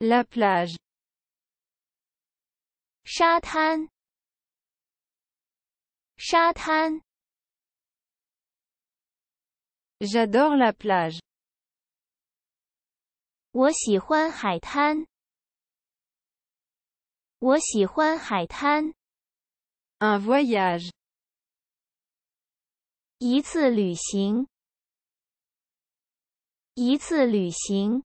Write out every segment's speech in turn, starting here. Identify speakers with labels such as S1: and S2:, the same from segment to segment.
S1: La plage，沙滩，沙滩。J'adore la plage，我喜欢海滩。我喜欢海滩。Un voyage，一次旅行，一次旅行。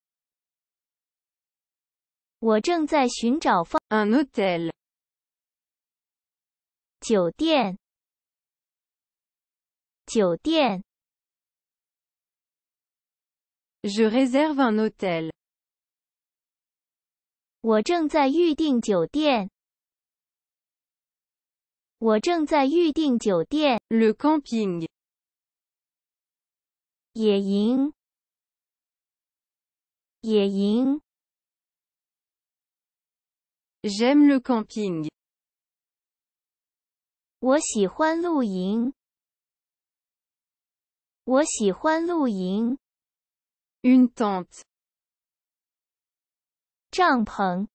S1: 我正在寻找方。un hôtel，酒店，酒店。Je réserve un hôtel，我正在预订酒店。我正在预订酒店。le camping，野营，野营。J'aime le camping. 我喜欢露营。我喜欢露营。Une tente. 覆棚。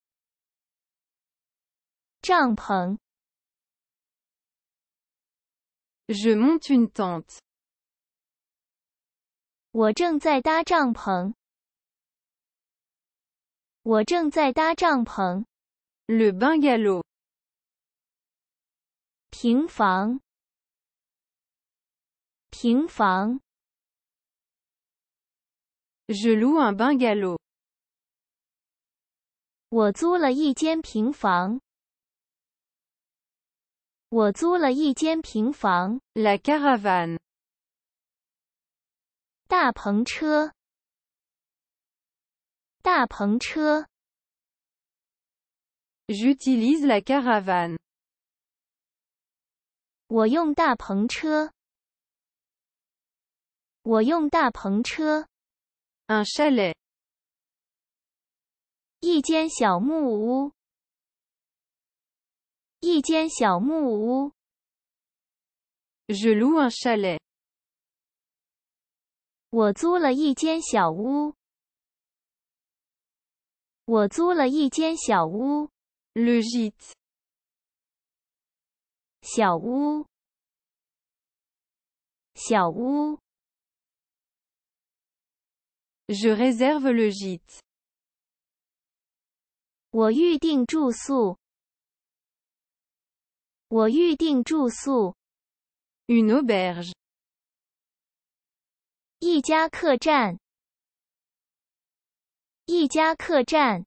S1: 帐篷。Je monte une tente. 我正在搭帐篷。我正在搭帐篷。Le bungalow，平房，平房。Je loue un bungalow。我租了一间平房。我租了一间平房。La caravane，大篷车，大篷车。J'utilise la caravane. Un chalet. 一间小木屋。一间小木屋。Je loue un chalet. 我租了一间小屋。le gîte，小屋，小屋。Je réserve le gîte。我预定住宿。我预定住宿。Une auberge。一家客栈。一家客栈。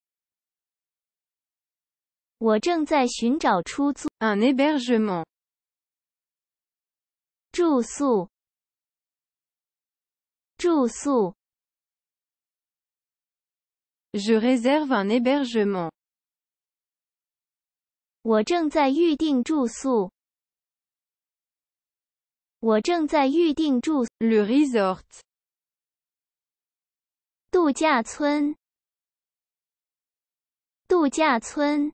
S1: 我正在寻找出租。Un hébergement，住宿，住宿。Je réserve un hébergement。我正在预订住宿。我正在预订住宿。Le resort，度假村，度假村。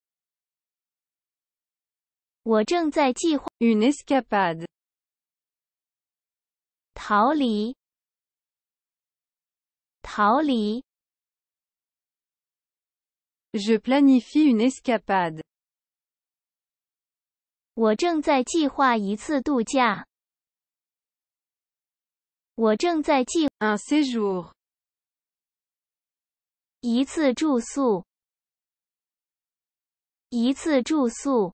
S1: 我正在计划。une escapade，逃离，逃离。Je planifie une escapade。我正在计划一次度假。我正在计。un séjour，一次住宿，一次住宿。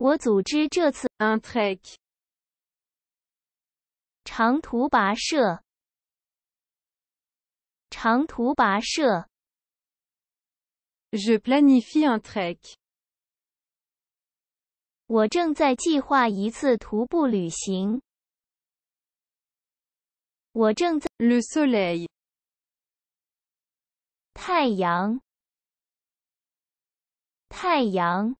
S1: 我组织这次 trek 长途跋涉。长途跋涉。Je planifie un trek。我正在计划一次徒步旅行。我正在。Le soleil。太阳。太阳。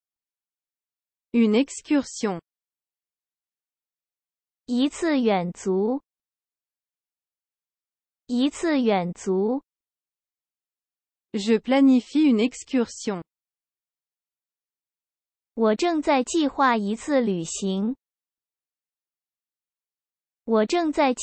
S1: Une excursion，一次远足，一次远足。Je planifie une excursion。我正在计划一次旅行。我正在计。